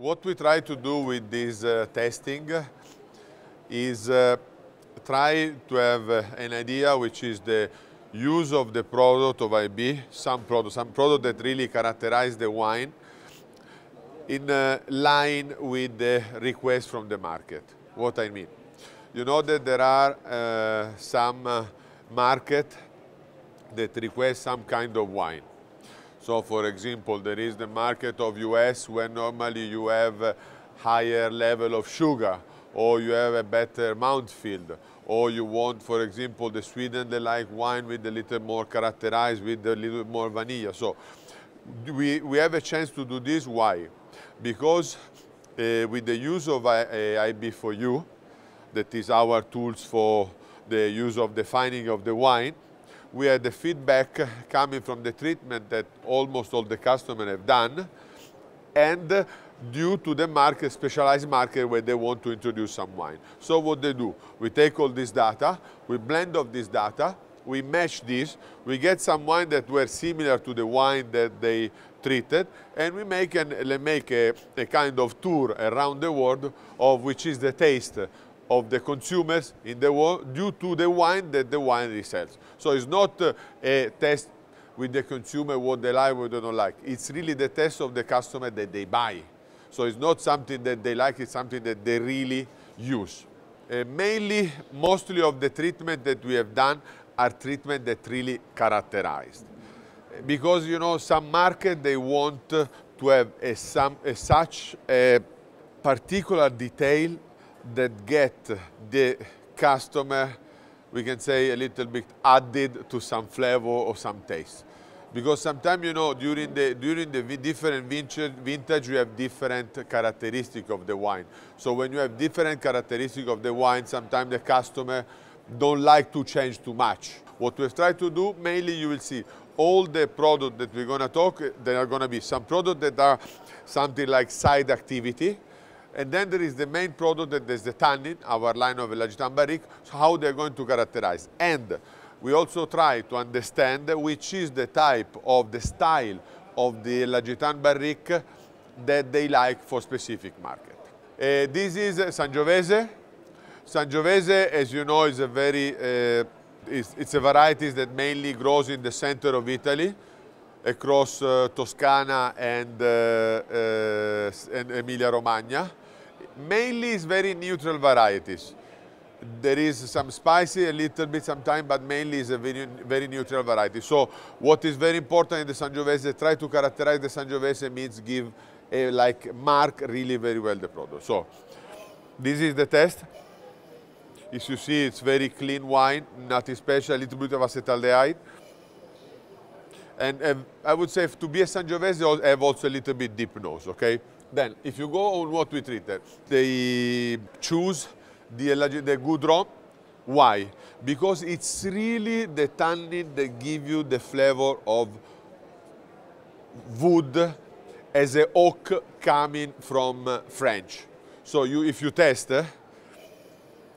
What we try to do with this uh, testing is uh, try to have uh, an idea which is the use of the product of IB, some product, some product that really characterize the wine in uh, line with the request from the market. What I mean? You know that there are uh, some uh, market that request some kind of wine. So for example, there is the market of US where normally you have higher level of sugar or you have a better mount field or you want, for example, the Sweden, they like wine with a little more characterized, with a little more vanilla. So we, we have a chance to do this. Why? Because uh, with the use of uh, IB4U, that is our tools for the use of the finding of the wine, we had the feedback coming from the treatment that almost all the customers have done and due to the market, specialized market where they want to introduce some wine. So what they do, we take all this data, we blend of this data, we match this, we get some wine that were similar to the wine that they treated, and we make, an, make a, a kind of tour around the world of which is the taste of the consumers in the world due to the wine that the winery sells. So it's not uh, a test with the consumer what they like, what they don't like. It's really the test of the customer that they buy. So it's not something that they like, it's something that they really use. Uh, mainly, mostly of the treatment that we have done are treatment that really characterized. Because, you know, some market, they want to have a, some, a such a particular detail that get the customer, we can say a little bit added to some flavor or some taste. Because sometimes, you know, during the, during the different vintage, vintage, we have different characteristic of the wine. So when you have different characteristic of the wine, sometimes the customer don't like to change too much. What we've tried to do, mainly you will see all the product that we're gonna talk, there are gonna be some product that are something like side activity, and then there is the main product that is the tannin, our line of L'Agitan Barrique, so how they're going to characterize. And we also try to understand which is the type of the style of the L'Agitan Barrique that they like for specific market. Uh, this is Sangiovese. Sangiovese, as you know, is a very, uh, it's, it's a variety that mainly grows in the center of Italy across uh, Toscana and, uh, uh, and Emilia-Romagna. Mainly it's very neutral varieties. There is some spicy, a little bit sometimes, but mainly it's a very, very neutral variety. So what is very important in the Sangiovese, try to characterize the Sangiovese means give a, like mark really very well the product. So this is the test. As you see, it's very clean wine, nothing special, a little bit of acetaldehyde. And, I would say to be a Sangiovese, have also a little bit deep nose, okay? Then, if you go on what we treat they choose the, the Goudron. Why? Because it's really the tannin that give you the flavor of wood as a oak coming from uh, French. So you, if you taste, uh,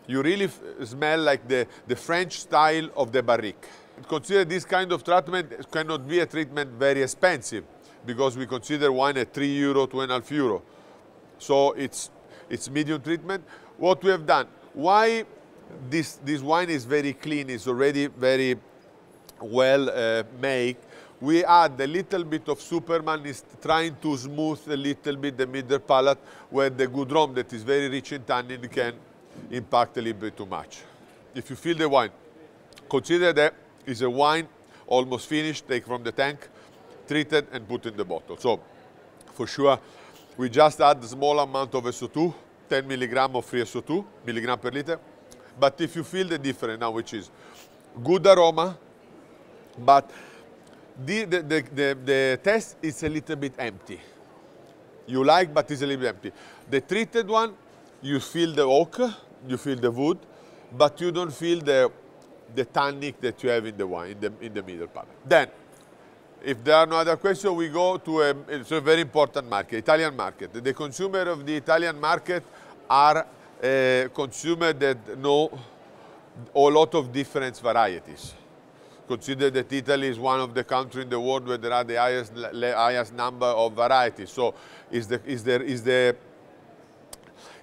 you really smell like the, the French style of the barrique consider this kind of treatment cannot be a treatment very expensive because we consider wine at 3 euro to and a half euro. So it's, it's medium treatment. What we have done, why this, this wine is very clean, it's already very well uh, made, we add a little bit of Superman is trying to smooth a little bit the middle palate where the good rum that is very rich in tannin can impact a little bit too much. If you feel the wine, consider that is a wine almost finished, take from the tank, treated and put in the bottle. So for sure, we just add small amount of SO2, 10 milligram of free SO2, milligram per liter. But if you feel the difference now, which is good aroma, but the, the, the, the, the test is a little bit empty. You like, but it's a little bit empty. The treated one, you feel the oak, you feel the wood, but you don't feel the the tannic that you have in the wine, in the, in the middle palate. Then, if there are no other questions, we go to a, it's a very important market, Italian market. The consumer of the Italian market are uh, consumers that know a lot of different varieties. Consider that Italy is one of the countries in the world where there are the highest, highest number of varieties. So is the, is the, is the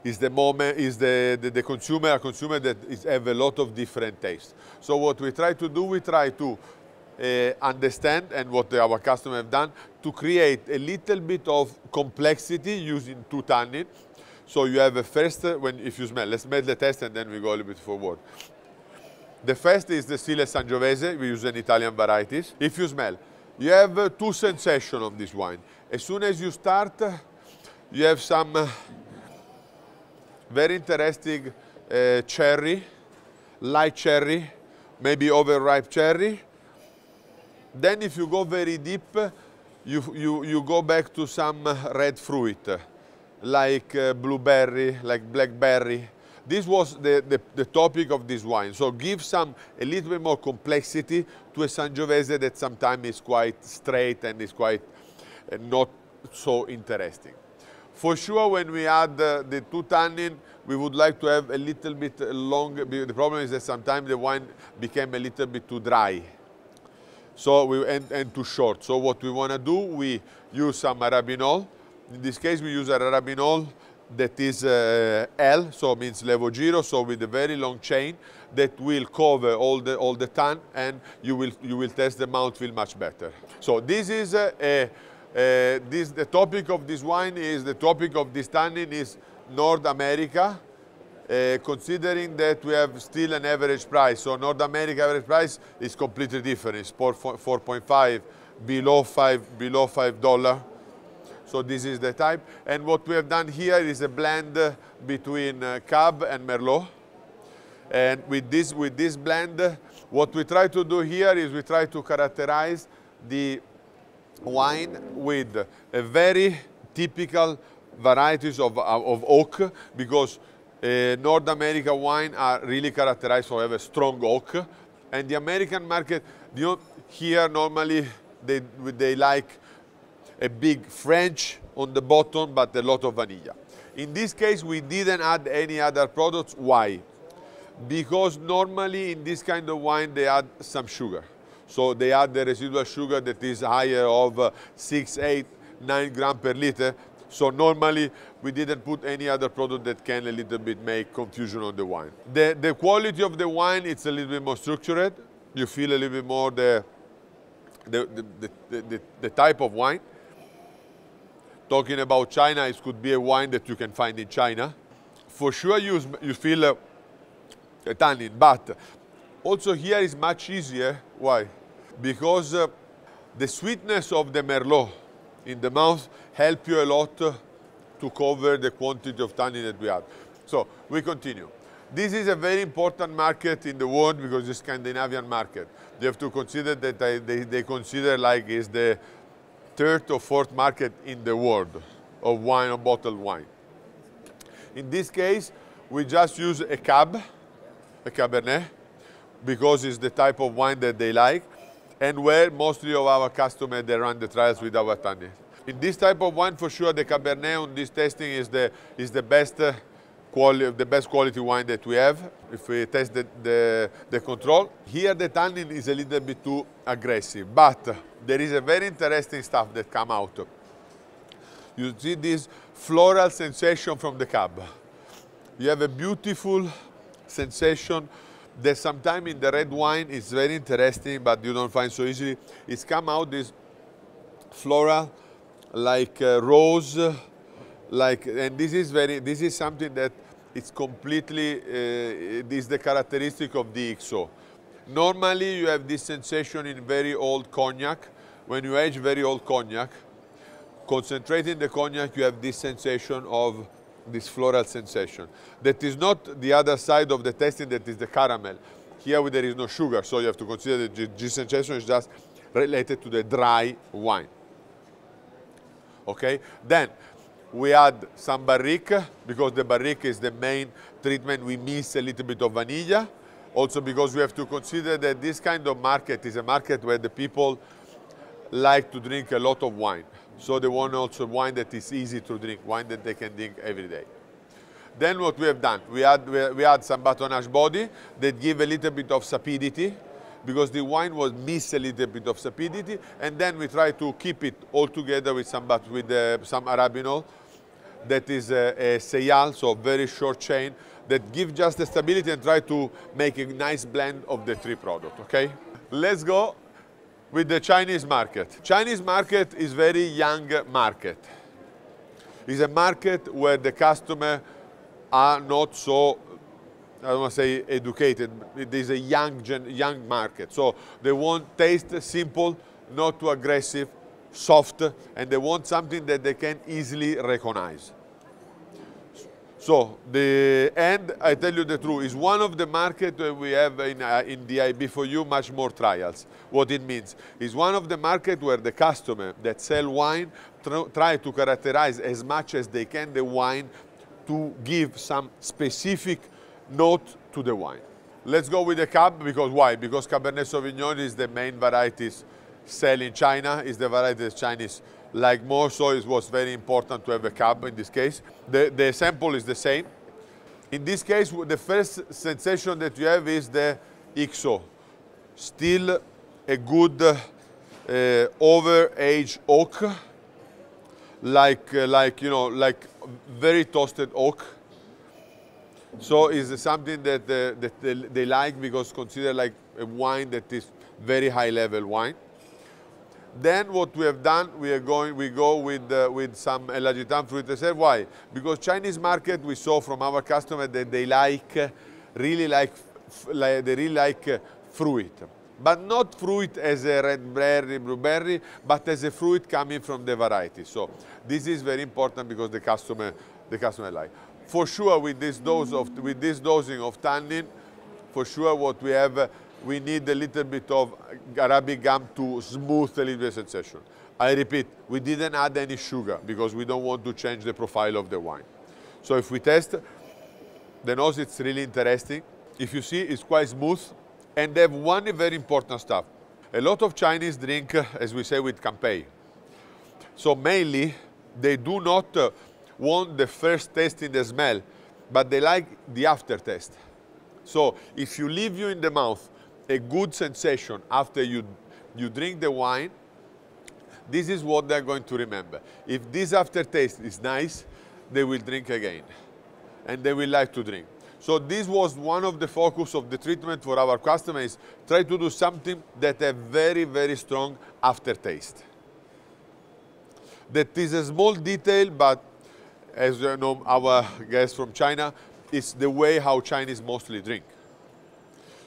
is the moment is the, the, the consumer a consumer that is, have a lot of different tastes. So what we try to do, we try to uh, understand and what our customers have done to create a little bit of complexity using two tannins. So you have a first, uh, when if you smell, let's make the test and then we go a little bit forward. The first is the Sile Sangiovese, we use an Italian varieties. If you smell, you have uh, two sensations of this wine. As soon as you start, uh, you have some very interesting uh, cherry, light cherry, maybe overripe cherry. Then if you go very deep, you, you, you go back to some red fruit, like uh, blueberry, like blackberry. This was the, the, the, topic of this wine. So give some, a little bit more complexity to a Sangiovese that sometimes is quite straight and is quite uh, not so interesting. For sure, when we add the, the two tannin, we would like to have a little bit longer. The problem is that sometimes the wine became a little bit too dry. So we and, and too short. So what we want to do, we use some arabinol. In this case, we use arabinol that is uh, L, so means Levogiro, so with a very long chain that will cover all the all the tan, and you will you will test the mouthfeel much better. So this is uh, a uh, this, the topic of this wine is, the topic of this tannin is North America, uh, considering that we have still an average price. So North America average price is completely different. It's 4.5, below 5 below $5. So this is the type. And what we have done here is a blend uh, between uh, Cab and Merlot. And with this, with this blend, uh, what we try to do here is we try to characterize the wine with a very typical varieties of, uh, of oak because uh, North America wine are really characterized for have a strong oak and the American market you know, here normally they, they like a big French on the bottom but a lot of vanilla. In this case we didn't add any other products. Why? Because normally in this kind of wine they add some sugar. So they add the residual sugar that is higher of uh, 6, 8, 9 gram per liter. So normally we didn't put any other product that can a little bit make confusion on the wine. The, the quality of the wine, it's a little bit more structured. You feel a little bit more the, the, the, the, the type of wine. Talking about China, it could be a wine that you can find in China. For sure you, you feel a, uh, a tannin, but also here is much easier. Why? Because uh, the sweetness of the Merlot in the mouth help you a lot uh, to cover the quantity of tannin that we have. So we continue. This is a very important market in the world because it's Scandinavian market. You have to consider that they, they, they consider like is the third or fourth market in the world of wine or bottled wine. In this case, we just use a cab, a Cabernet, because it's the type of wine that they like and where mostly of our customers they run the trials with our tannins. In this type of wine, for sure, the Cabernet on this testing is the, is the best uh, quality, the best quality wine that we have if we test the, the, the, control. Here the tannin is a little bit too aggressive, but there is a very interesting stuff that come out. You see this floral sensation from the cab. You have a beautiful sensation that sometimes in the red wine is very interesting, but you don't find so easily. It's come out this floral, like uh, rose, like, and this is very, this is something that it's completely, uh, is the characteristic of the XO. Normally you have this sensation in very old cognac. When you age very old cognac, concentrating the cognac, you have this sensation of this floral sensation. That is not the other side of the testing that is the caramel. Here there is no sugar, so you have to consider the this sensation is just related to the dry wine. Okay, then we add some barrique because the barrique is the main treatment. We miss a little bit of vanilla. Also because we have to consider that this kind of market is a market where the people like to drink a lot of wine. So they want also wine that is easy to drink, wine that they can drink every day. Then what we have done, we add, we add some batonage body that give a little bit of sapidity because the wine was miss a little bit of sapidity and then we try to keep it all together with some, with, uh, some arabinol that is a, a seyal, so very short chain that give just the stability and try to make a nice blend of the three products, okay? Let's go with the Chinese market. Chinese market is very young market. It's a market where the customer are not so I don't want to say educated. It is a young gen, young market, so they want taste simple, not too aggressive, soft, and they want something that they can easily recognize. So the end, I tell you the truth, is one of the market where we have in, uh, in IB for you much more trials. What it means is one of the market where the customer that sell wine try to characterize as much as they can the wine to give some specific note to the wine. Let's go with the cab because why? Because Cabernet Sauvignon is the main varieties sell in China, is the varieties Chinese like more, so it was very important to have a cab in this case. The, the sample is the same. In this case, the first sensation that you have is the IXO. Still a good uh, over age oak, like, uh, like, you know, like very toasted oak. So it's something that, uh, that they, they like because consider like a wine that is very high level wine. Then what we have done, we are going, we go with, uh, with some Elagitan fruit reserve. Why? Because Chinese market, we saw from our customer that they like, uh, really like, like, they really like uh, fruit. But not fruit as a red berry, blueberry, but as a fruit coming from the variety. So this is very important because the customer, the customer like. For sure, with this dose of, with this dosing of tannin, for sure what we have uh, we need a little bit of Arabic gum to smooth a little bit the sensation. I repeat, we didn't add any sugar because we don't want to change the profile of the wine. So if we test, the nose it's really interesting. If you see, it's quite smooth and they have one very important stuff. A lot of Chinese drink, as we say, with campei. So mainly, they do not uh, want the first taste in the smell, but they like the aftertaste. So if you leave you in the mouth a good sensation after you, you drink the wine, this is what they're going to remember. If this aftertaste is nice, they will drink again and they will like to drink. So this was one of the focus of the treatment for our customers, try to do something that have very, very strong aftertaste. That is a small detail, but as you know, our guest from China, it's the way how Chinese mostly drink.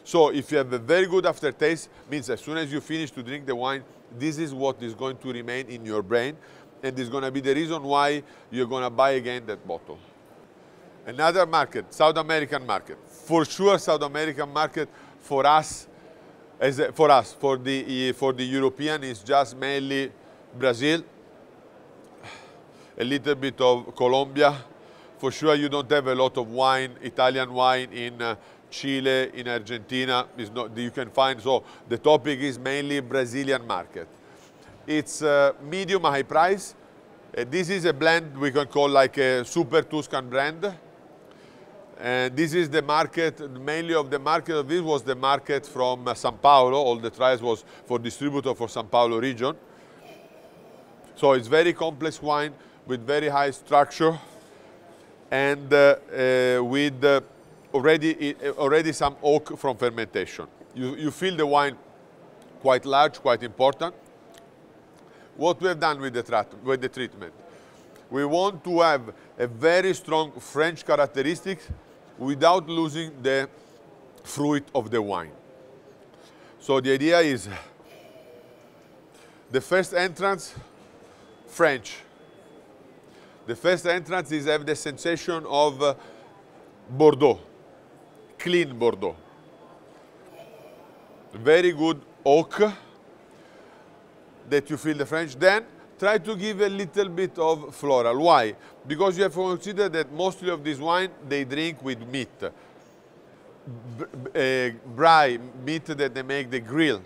So if you have a very good aftertaste, means as soon as you finish to drink the wine, this is what is going to remain in your brain and it's going to be the reason why you're going to buy again that bottle. Another market, South American market. For sure, South American market for us, as a, for us, for the, for the European is just mainly Brazil, a little bit of Colombia. For sure, you don't have a lot of wine, Italian wine in uh, Chile, in Argentina. Is not, you can find, so the topic is mainly Brazilian market. It's uh, medium high price. Uh, this is a blend we can call like a super Tuscan brand. And this is the market, mainly of the market of this was the market from uh, Sao Paulo. All the trials was for distributor for Sao Paulo region. So it's very complex wine with very high structure and uh, uh, with uh, already, already some oak from fermentation. You, you feel the wine quite large, quite important. What we have done with the, with the treatment? We want to have a very strong French characteristics without losing the fruit of the wine. So the idea is the first entrance, French. The first entrance is have the sensation of uh, Bordeaux clean Bordeaux. Very good oak that you feel the French. Then try to give a little bit of floral. Why? Because you have to consider that mostly of this wine they drink with meat. Eh, bry, meat that they make the grill.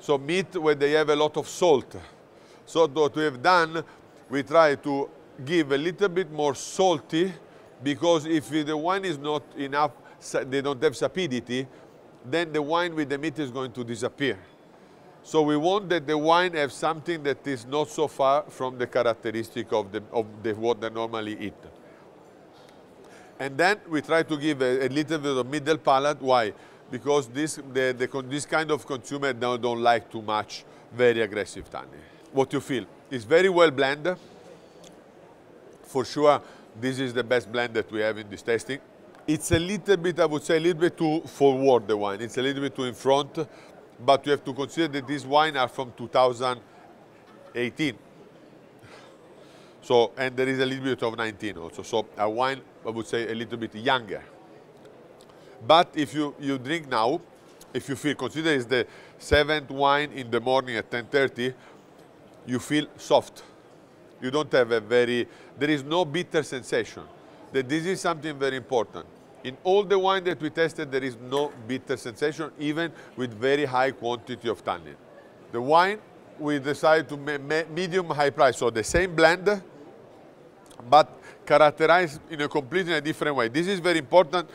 So meat where they have a lot of salt. So what we have done, we try to give a little bit more salty because if the wine is not enough they don't have sapidity, then the wine with the meat is going to disappear. So we want that the wine have something that is not so far from the characteristic of, the, of the, what they normally eat. And then we try to give a, a little bit of middle palate. Why? Because this, the, the, this kind of consumer now don't like too much very aggressive tannin. What you feel? It's very well blended. For sure, this is the best blend that we have in this tasting. It's a little bit, I would say, a little bit too forward, the wine. It's a little bit too in front, but you have to consider that these wines are from 2018. So, and there is a little bit of 19 also. So a wine, I would say, a little bit younger. But if you, you drink now, if you feel, consider it's the seventh wine in the morning at 10.30, you feel soft. You don't have a very, there is no bitter sensation. That this is something very important. In all the wine that we tested, there is no bitter sensation, even with very high quantity of tannin. The wine, we decided to medium high price, so the same blend, but characterized in a completely different way. This is very important,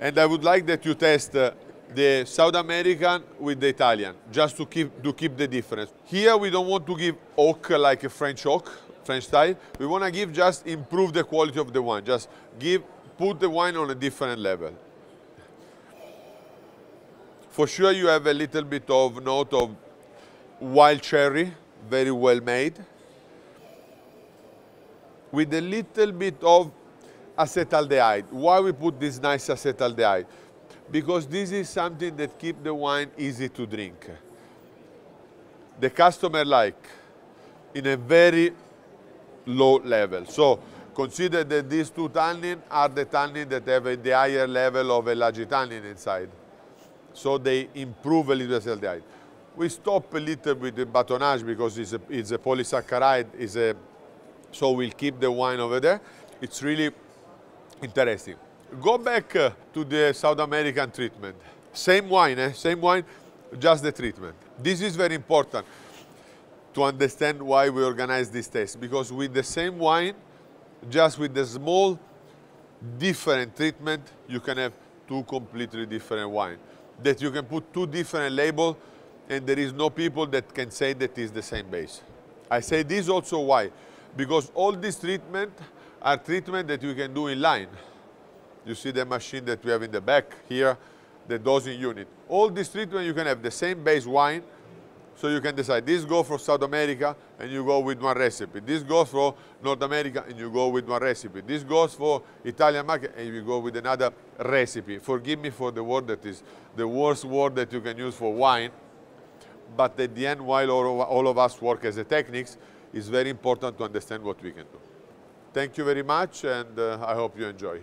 and I would like that you test uh, the South American with the Italian, just to keep, to keep the difference. Here we don't want to give oak like a French oak, French style. We want to give just improve the quality of the wine, just give put the wine on a different level. For sure you have a little bit of note of wild cherry, very well made, with a little bit of acetaldehyde. Why we put this nice acetaldehyde? Because this is something that keep the wine easy to drink. The customer like in a very low level. So Consider that these two tannins are the tannins that have the higher level of elagitannin inside. So they improve aldehyde. We stop a little with the batonage because it's a, it's a polysaccharide, it's a, so we'll keep the wine over there. It's really interesting. Go back uh, to the South American treatment. Same wine, eh? same wine, just the treatment. This is very important to understand why we organize this test because with the same wine just with the small different treatment, you can have two completely different wine. That you can put two different label and there is no people that can say that is the same base. I say this also why? Because all these treatment are treatment that you can do in line. You see the machine that we have in the back here, the dosing unit. All this treatment you can have the same base wine so you can decide, this goes for South America and you go with one recipe. This goes for North America and you go with one recipe. This goes for Italian market and you go with another recipe. Forgive me for the word that is the worst word that you can use for wine. But at the end, while all of us work as a techniques, it's very important to understand what we can do. Thank you very much and uh, I hope you enjoy.